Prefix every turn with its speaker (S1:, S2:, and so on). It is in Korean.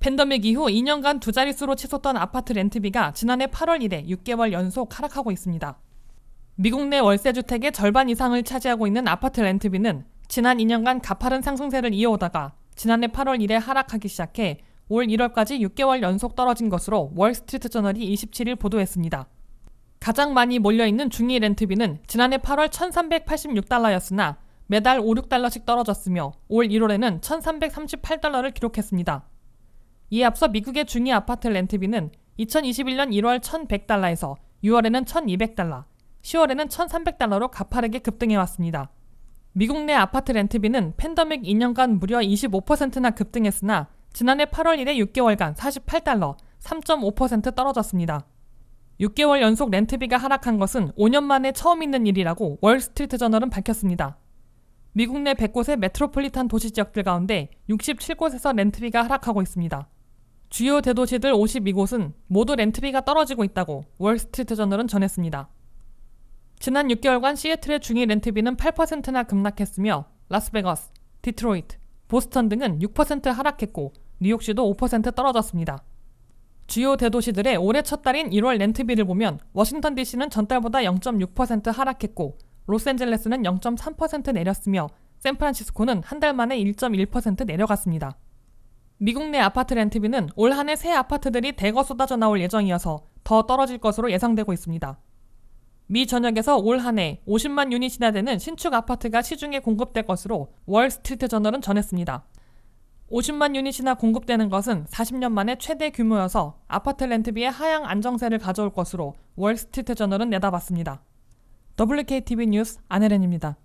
S1: 팬더믹 이후 2년간 두 자릿수로 치솟던 아파트 렌트비가 지난해 8월 이래 6개월 연속 하락하고 있습니다. 미국 내 월세 주택의 절반 이상을 차지하고 있는 아파트 렌트비는 지난 2년간 가파른 상승세를 이어오다가 지난해 8월 이래 하락하기 시작해 올 1월까지 6개월 연속 떨어진 것으로 월스트리트 저널이 27일 보도했습니다. 가장 많이 몰려있는 중위 렌트비는 지난해 8월 1,386달러였으나 매달 5, 6달러씩 떨어졌으며 올 1월에는 1,338달러를 기록했습니다. 이에 앞서 미국의 중위 아파트 렌트비는 2021년 1월 1,100달러에서 6월에는 1,200달러, 10월에는 1,300달러로 가파르게 급등해왔습니다. 미국 내 아파트 렌트비는 팬더믹 2년간 무려 25%나 급등했으나 지난해 8월 1 일에 6개월간 48달러, 3.5% 떨어졌습니다. 6개월 연속 렌트비가 하락한 것은 5년 만에 처음 있는 일이라고 월스트리트 저널은 밝혔습니다. 미국 내 100곳의 메트로폴리탄 도시 지역들 가운데 67곳에서 렌트비가 하락하고 있습니다. 주요 대도시들 52곳은 모두 렌트비가 떨어지고 있다고 월스트리트 저널은 전했습니다. 지난 6개월간 시애틀의 중위 렌트비는 8%나 급락했으며 라스베거스, 디트로이트, 보스턴 등은 6% 하락했고 뉴욕시도 5% 떨어졌습니다. 주요 대도시들의 올해 첫 달인 1월 렌트비를 보면 워싱턴 DC는 전달보다 0.6% 하락했고 로스앤젤레스는 0.3% 내렸으며 샌프란시스코는 한 달 만에 1.1% 내려갔습니다. 미국 내 아파트 렌트비는 올 한 해 새 아파트들이 대거 쏟아져 나올 예정이어서 더 떨어질 것으로 예상되고 있습니다. 미 전역에서 올 한 해 50만 유닛이나 되는 신축 아파트가 시중에 공급될 것으로 월스트리트 저널은 전했습니다. 50만 유닛이나 공급되는 것은 40년 만에 최대 규모여서 아파트 렌트비의 하향 안정세를 가져올 것으로 월스트리트 저널은 내다봤습니다. WKTV 뉴스 안혜렌입니다.